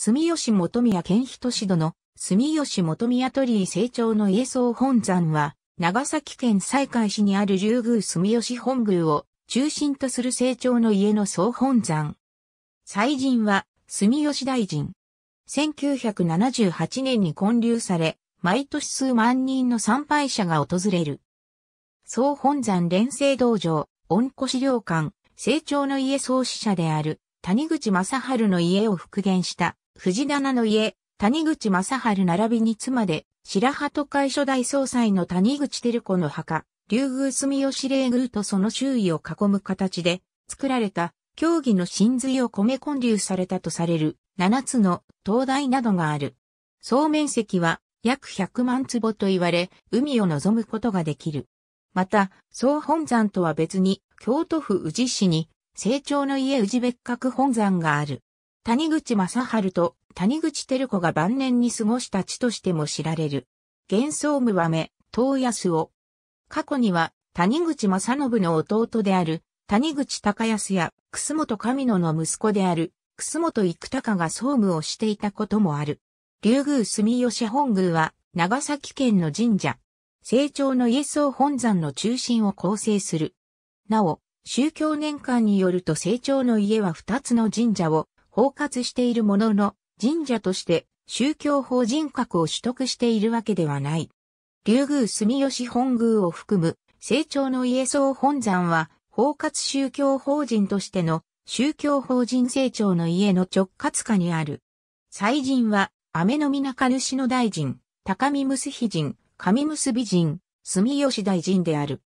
住吉元宮健人氏殿、住吉元宮鳥居成長の家宗本山は、長崎県西海市にある竜宮住吉本宮を中心とする成長の家の総本山。祭神は、住吉大臣。1978年に建立され、毎年数万人の参拝者が訪れる。総本山連成道場、御子資料館、成長の家創始者である谷口正春の家を復元した藤棚の家、谷口正春並びに妻で、白鳩会初代総裁の谷口照子の墓、竜宮住吉霊宮とその周囲を囲む形で、作られた、競技の真髄を米混流されたとされる、七つの灯台などがある。総面積は約100万坪と言われ、海を望むことができる。また、総本山とは別に、京都府宇治市に、成長の家宇治別格本山がある。谷口正春と谷口照子が晩年に過ごした地としても知られる。幻想無和目、東安を。過去には、谷口正信の弟である、谷口隆康や、楠本神野の息子である、楠本幾高が総務をしていたこともある。竜宮住吉本宮は、長崎県の神社。成長のイエス本山の中心を構成する。なお、宗教年間によると成長の家は二つの神社を包括しているものの、神社として宗教法人格を取得しているわけではない。竜宮住吉本宮を含む、成長の家総本山は、包括宗教法人としての宗教法人成長の家の直轄下にある。祭神は、雨の皆か主の大臣、高見結比人、上結び人、住吉大臣である。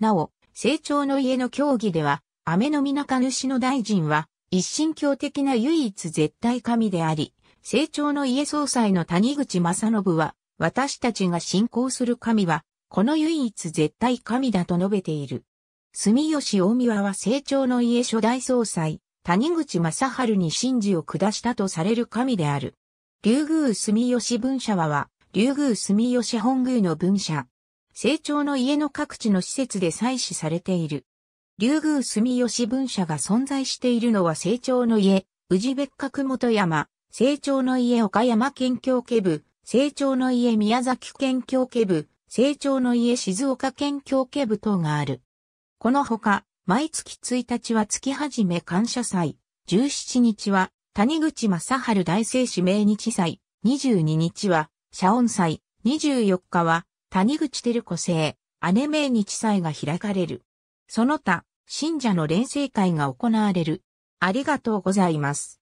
なお、成長の家の協議では、雨の皆か主の大臣は、一神教的な唯一絶対神であり、成長の家総裁の谷口正信は、私たちが信仰する神は、この唯一絶対神だと述べている。住吉大宮は成長の家初代総裁、谷口正春に神事を下したとされる神である。竜宮住吉分社は、竜宮住吉本宮の分社。成長の家の各地の施設で採取されている。竜宮住吉文社が存在しているのは成長の家、宇治別格元山、成長の家岡山県境家部、成長の家宮崎県境家部、成長の家静岡県境家部等がある。このほか、毎月1日は月始め感謝祭、17日は谷口正春大聖指名日祭、22日は社恩祭、24日は谷口照子生、姉命日祭が開かれる。その他、信者の連成会が行われる。ありがとうございます。